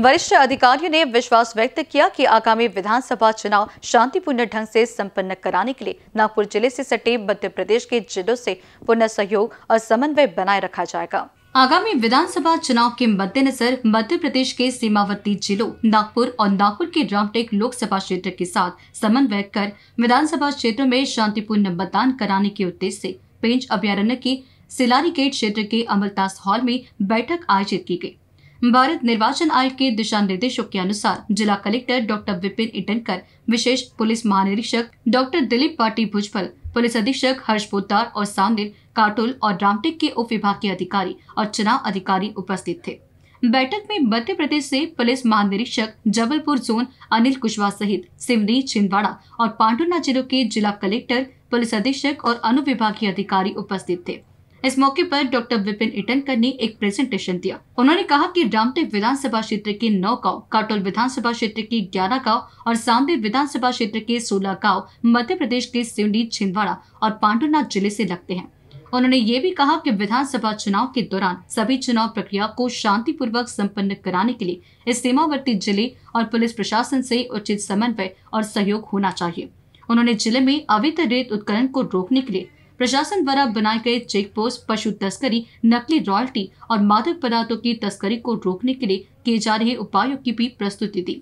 वरिष्ठ अधिकारियों ने विश्वास व्यक्त किया कि आगामी विधानसभा चुनाव शांतिपूर्ण ढंग से संपन्न कराने के लिए नागपुर जिले से सटे मध्य प्रदेश के जिलों से पूर्ण सहयोग और समन्वय बनाए रखा जाएगा आगामी विधानसभा चुनाव के मद्देनजर मध्य प्रदेश के सीमावर्ती जिलों नागपुर और नागपुर के रामटेक लोकसभा क्षेत्र के साथ समन्वय कर विधानसभा क्षेत्र में शांतिपूर्ण मतदान कराने के उद्देश्य से पेंच अभ्यारण्य के सिलारी गेट क्षेत्र के अमलतास हॉल में बैठक आयोजित की गयी भारत निर्वाचन आयोग के दिशा निर्देशों के अनुसार जिला कलेक्टर डॉक्टर विपिन इटनकर विशेष पुलिस महानिरीक्षक डॉक्टर दिलीप पाटी भुजफल पुलिस अधीक्षक हर्ष पोदार और सामनिल काटुल और रामटेक के उप विभाग के अधिकारी और चुनाव अधिकारी उपस्थित थे बैठक में मध्य प्रदेश से पुलिस महानिरीक्षक जबलपुर जोन अनिल कुशवाहा सहित सिवनी छिंदवाड़ा और पांडुना जिलों के जिला कलेक्टर पुलिस अधीक्षक और अनुविभागीय अधिकारी उपस्थित थे इस मौके पर डॉक्टर विपिन इटनकर ने एक प्रेजेंटेशन दिया उन्होंने कहा कि रामटेक विधानसभा क्षेत्र के नौ गांव, काटोल विधानसभा क्षेत्र के ग्यारह गांव और सांबे विधानसभा क्षेत्र के सोलह गांव मध्य प्रदेश के सिवनी छिंदवाड़ा और पांडुनाथ जिले से लगते हैं उन्होंने ये भी कहा कि विधानसभा चुनाव के दौरान सभी चुनाव प्रक्रिया को शांतिपूर्वक संपन्न कराने के लिए इस सीमावर्ती जिले और पुलिस प्रशासन से उचित समन्वय और सहयोग होना चाहिए उन्होंने जिले में अवैध रेत उत्खनन को रोकने के लिए प्रशासन द्वारा बनाए गए चेक पोस्ट पशु तस्करी नकली रॉयल्टी और मादक पदार्थों की तस्करी को रोकने के लिए किए जा रहे उपायों की भी प्रस्तुति दी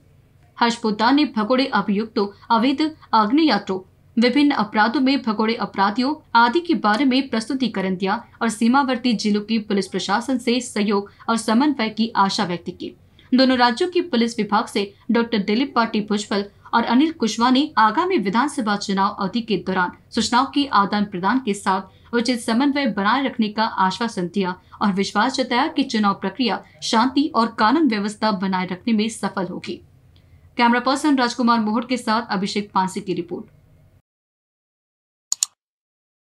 हर्ष पोता ने भगोड़े अभियुक्तों अवैध अग्नियात्रों विभिन्न अपराधों में भगोड़े अपराधियों आदि के बारे में प्रस्तुतिकरण दिया और सीमावर्ती जिलों की पुलिस प्रशासन से सहयोग और समन्वय की आशा व्यक्त की दोनों राज्यों के पुलिस विभाग से डॉक्टर दिलीप पाटी भुजबल और अनिल कुशवाहा ने आगामी विधानसभा चुनाव अवधि के दौरान सूचनाओं के आदान प्रदान के साथ उचित समन्वय बनाए रखने का आश्वासन दिया और विश्वास जताया कि चुनाव प्रक्रिया शांति और कानून व्यवस्था बनाए रखने में सफल होगी कैमरा पर्सन राजकुमार मोहट के साथ अभिषेक पांसी की रिपोर्ट